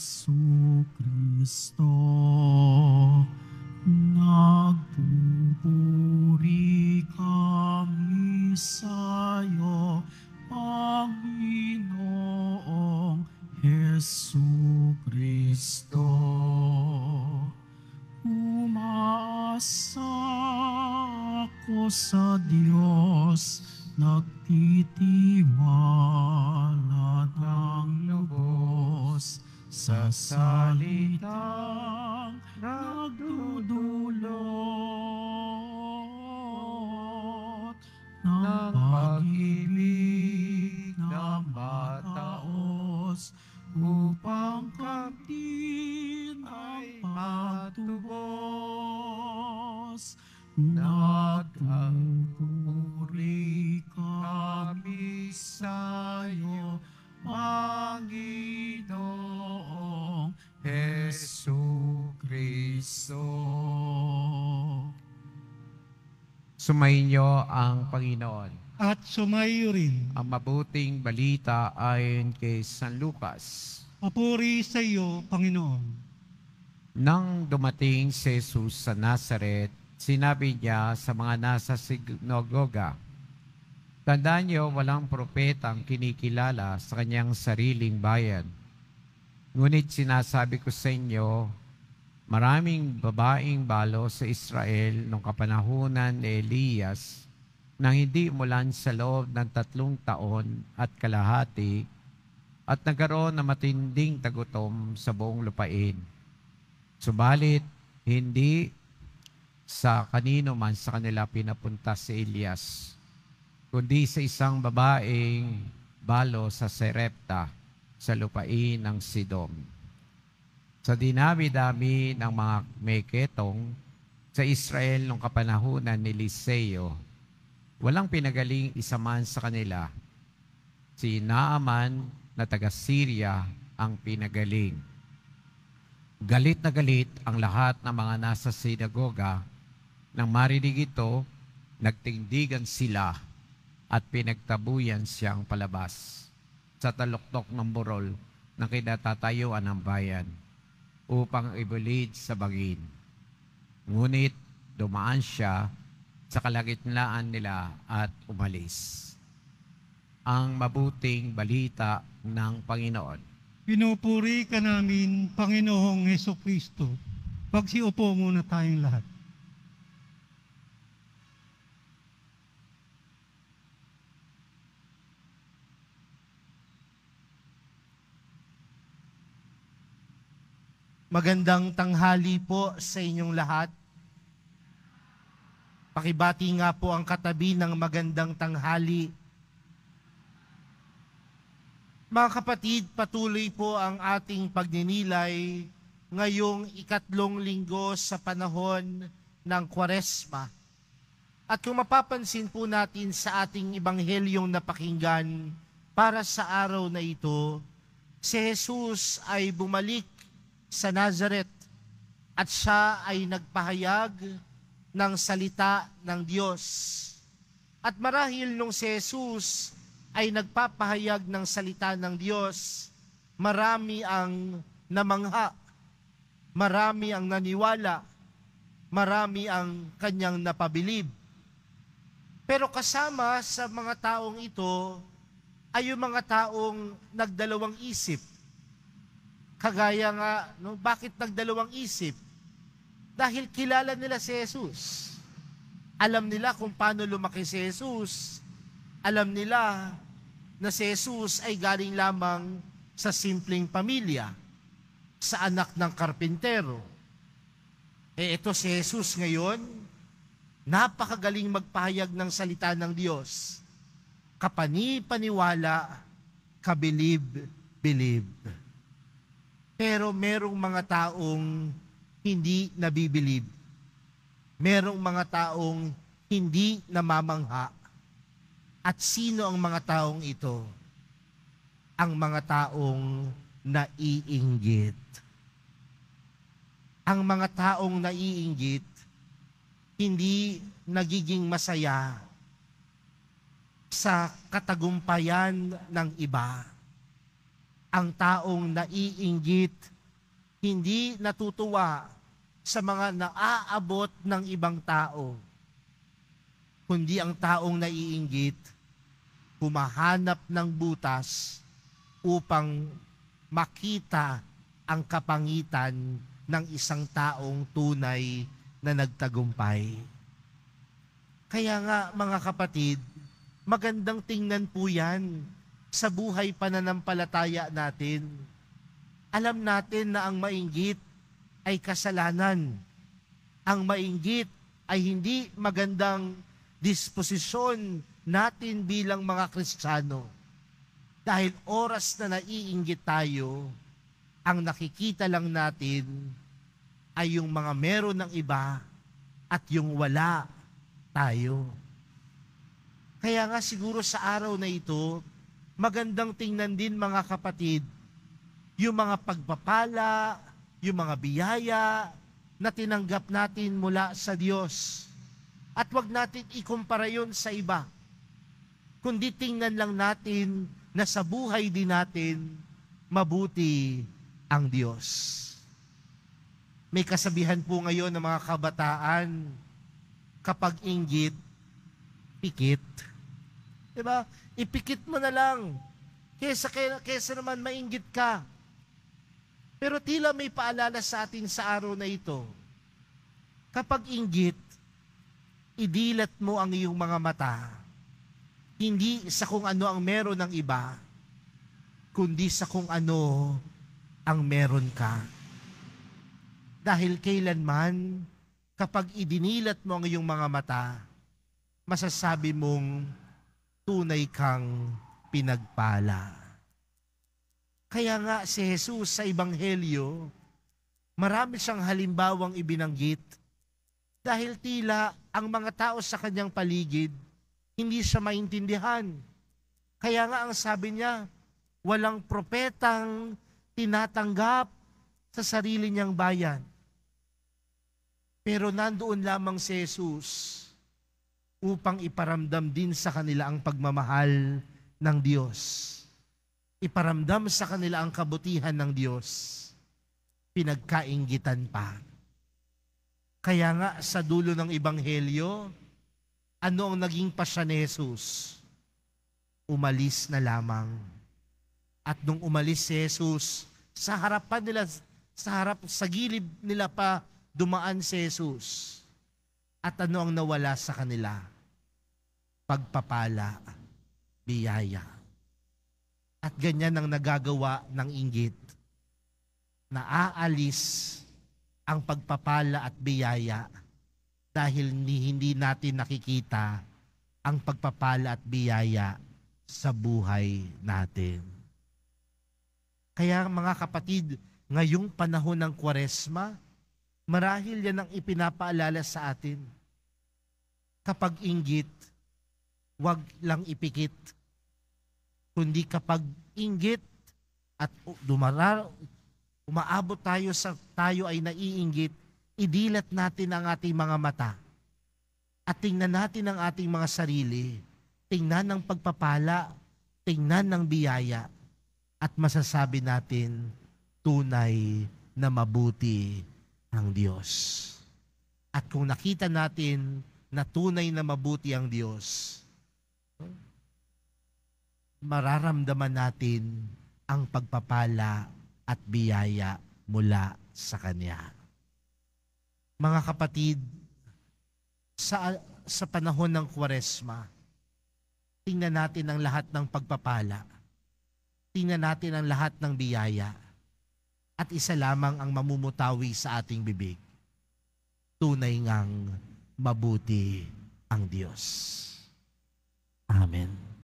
Jesu Kristo, nagpupuri kami sa'yo, Panginoong Jesu Kristo. Umaasa ako sa Diyos, nagtitiwala ng sa salitang nagdudulot ng pag-ibig ng mataos upang kaptin ay matubos nagpupuri kami sa Sumainyo ang Panginoon. At sumaiyo rin. Ang mabuting balita ayon kay San Lucas. Papuri sa iyo, Panginoon. Nang dumating si Jesus sa Nazareth, sinabi niya sa mga nasa sinagoga, Tandaan niyo, walang propetang kinikilala sa kanyang sariling bayan. Ngunit sinasabi ko sa inyo, Maraming babaeng balo sa Israel nung kapanahunan ni Elias nang hindi umulan sa loob ng tatlong taon at kalahati at nagkaroon ng matinding tagutom sa buong lupain. Subalit, hindi sa kanino man sa kanila pinapunta si Elias, kundi sa isang babaeng balo sa Serepta sa lupain ng Sidom sa dinami-dami ng mga meketong sa Israel nung kapanahunan ni Liseo, walang pinagaling isa man sa kanila. Si Naaman na taga Syria ang pinagaling. Galit na galit ang lahat ng mga nasa sinagoga nang marinig ito, nagtindigan sila at pinagtabuyan siyang palabas sa taluktok ng burol na kinatatayuan ng bayan upang ibulid sa bagin. Ngunit dumaan siya sa kalagitnaan nila at umalis. Ang mabuting balita ng Panginoon. Pinupuri ka namin, Panginoong Heso Kristo. Pagsiupo muna tayong lahat. Magandang tanghali po sa inyong lahat. Pakibati nga po ang katabi ng magandang tanghali. Mga kapatid, patuloy po ang ating pagninilay ngayong ikatlong linggo sa panahon ng Kwaresma. At kung mapapansin po natin sa ating ibanghelyong napakinggan para sa araw na ito, si Jesus ay bumalik sa Nazareth at siya ay nagpahayag ng salita ng Diyos. At marahil nung si Jesus ay nagpapahayag ng salita ng Diyos, marami ang namangha, marami ang naniwala, marami ang kanyang napabilib. Pero kasama sa mga taong ito ay yung mga taong nagdalawang isip Kagaya nga, no, bakit nagdalawang isip? Dahil kilala nila si Jesus. Alam nila kung paano lumaki si Jesus. Alam nila na si Jesus ay galing lamang sa simpleng pamilya, sa anak ng karpintero. Eh ito si Jesus ngayon, napakagaling magpahayag ng salita ng Diyos. Kapani-paniwala, kabilib-bilib. Pero merong mga taong hindi nabibilib. Merong mga taong hindi namamangha. At sino ang mga taong ito? Ang mga taong naiinggit. Ang mga taong naiinggit, hindi nagiging masaya sa katagumpayan ng iba ang taong naiinggit, hindi natutuwa sa mga naaabot ng ibang tao, kundi ang taong naiinggit, humahanap ng butas upang makita ang kapangitan ng isang taong tunay na nagtagumpay. Kaya nga mga kapatid, magandang tingnan po yan sa buhay pananampalataya natin. Alam natin na ang mainggit ay kasalanan. Ang mainggit ay hindi magandang disposisyon natin bilang mga Kristiyano. Dahil oras na naiinggit tayo, ang nakikita lang natin ay yung mga meron ng iba at yung wala tayo. Kaya nga siguro sa araw na ito, magandang tingnan din mga kapatid yung mga pagpapala, yung mga biyaya na tinanggap natin mula sa Diyos. At wag natin ikumpara yon sa iba. Kundi tingnan lang natin na sa buhay din natin mabuti ang Diyos. May kasabihan po ngayon ng mga kabataan, kapag inggit, pikit. Di Ipikit mo na lang. Kesa, kesa naman mainggit ka. Pero tila may paalala sa atin sa araw na ito. Kapag inggit, idilat mo ang iyong mga mata. Hindi sa kung ano ang meron ng iba, kundi sa kung ano ang meron ka. Dahil kailanman, kapag idinilat mo ang iyong mga mata, masasabi mong tunay kang pinagpala. Kaya nga si Jesus sa Ebanghelyo, marami siyang halimbawang ibinanggit dahil tila ang mga tao sa kanyang paligid hindi siya maintindihan. Kaya nga ang sabi niya, walang propetang tinatanggap sa sarili niyang bayan. Pero nandoon lamang si Jesus upang iparamdam din sa kanila ang pagmamahal ng Diyos. Iparamdam sa kanila ang kabutihan ng Diyos. Pinagkaingitan pa. Kaya nga sa dulo ng Ebanghelyo, ano ang naging pasya ni Jesus? Umalis na lamang. At nung umalis si Jesus, sa harapan nila, sa harap, sa gilid nila pa dumaan si Jesus at ano ang nawala sa kanila? Pagpapala, biyaya. At ganyan ang nagagawa ng inggit. na aalis ang pagpapala at biyaya dahil hindi natin nakikita ang pagpapala at biyaya sa buhay natin. Kaya mga kapatid, ngayong panahon ng kwaresma, Marahil yan ang ipinapaalala sa atin. Kapag inggit, wag lang ipikit. Kundi kapag inggit at dumarar, umaabot tayo sa tayo ay naiinggit, idilat natin ang ating mga mata at tingnan natin ang ating mga sarili. Tingnan ng pagpapala, tingnan ng biyaya at masasabi natin tunay na mabuti ang Diyos. At kung nakita natin na tunay na mabuti ang Diyos, mararamdaman natin ang pagpapala at biyaya mula sa Kanya. Mga kapatid, sa, sa panahon ng Kwaresma, tingnan natin ang lahat ng pagpapala. Tingnan natin ang lahat ng biyaya at isa lamang ang mamumutawi sa ating bibig. Tunay ngang mabuti ang Diyos. Amen.